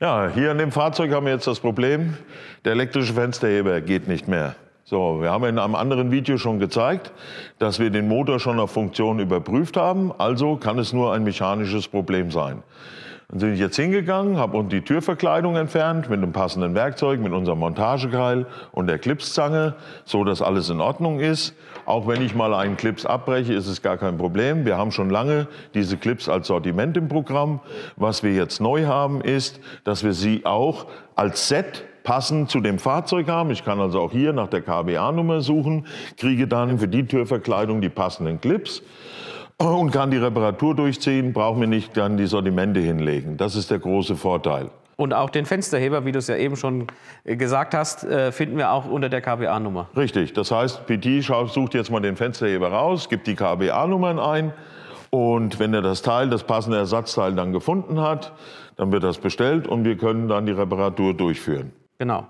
Ja, hier an dem Fahrzeug haben wir jetzt das Problem, der elektrische Fensterheber geht nicht mehr. So, wir haben in einem anderen Video schon gezeigt, dass wir den Motor schon auf Funktion überprüft haben, also kann es nur ein mechanisches Problem sein. Dann sind ich jetzt hingegangen, habe uns die Türverkleidung entfernt mit einem passenden Werkzeug, mit unserem Montagekeil und der Clipszange, so dass alles in Ordnung ist. Auch wenn ich mal einen Clips abbreche, ist es gar kein Problem. Wir haben schon lange diese Clips als Sortiment im Programm. Was wir jetzt neu haben, ist, dass wir sie auch als Set passend zu dem Fahrzeug haben. Ich kann also auch hier nach der KBA-Nummer suchen, kriege dann für die Türverkleidung die passenden Clips Oh, und kann die Reparatur durchziehen, braucht mir nicht dann die Sortimente hinlegen. Das ist der große Vorteil. Und auch den Fensterheber, wie du es ja eben schon äh, gesagt hast, äh, finden wir auch unter der KBA-Nummer. Richtig, das heißt, PT sucht jetzt mal den Fensterheber raus, gibt die KBA-Nummern ein und wenn er das Teil, das passende Ersatzteil dann gefunden hat, dann wird das bestellt und wir können dann die Reparatur durchführen. Genau.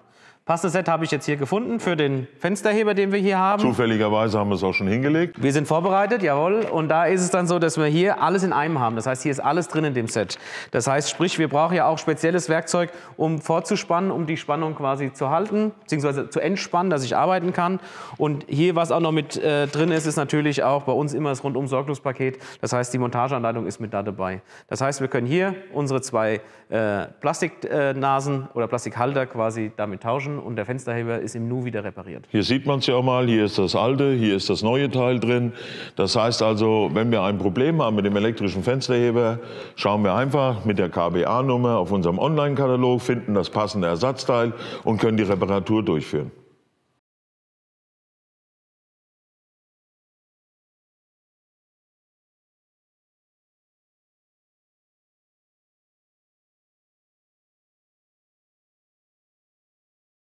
Passendes Set habe ich jetzt hier gefunden für den Fensterheber, den wir hier haben. Zufälligerweise haben wir es auch schon hingelegt. Wir sind vorbereitet, jawohl. Und da ist es dann so, dass wir hier alles in einem haben. Das heißt, hier ist alles drin in dem Set. Das heißt, sprich, wir brauchen ja auch spezielles Werkzeug, um vorzuspannen, um die Spannung quasi zu halten, beziehungsweise zu entspannen, dass ich arbeiten kann. Und hier, was auch noch mit äh, drin ist, ist natürlich auch bei uns immer das rundum sorglos paket Das heißt, die Montageanleitung ist mit da dabei. Das heißt, wir können hier unsere zwei äh, Plastiknasen äh, oder Plastikhalter quasi damit tauschen und der Fensterheber ist im Nu wieder repariert. Hier sieht man es ja auch mal, hier ist das alte, hier ist das neue Teil drin. Das heißt also, wenn wir ein Problem haben mit dem elektrischen Fensterheber, schauen wir einfach mit der KBA-Nummer auf unserem Online-Katalog, finden das passende Ersatzteil und können die Reparatur durchführen.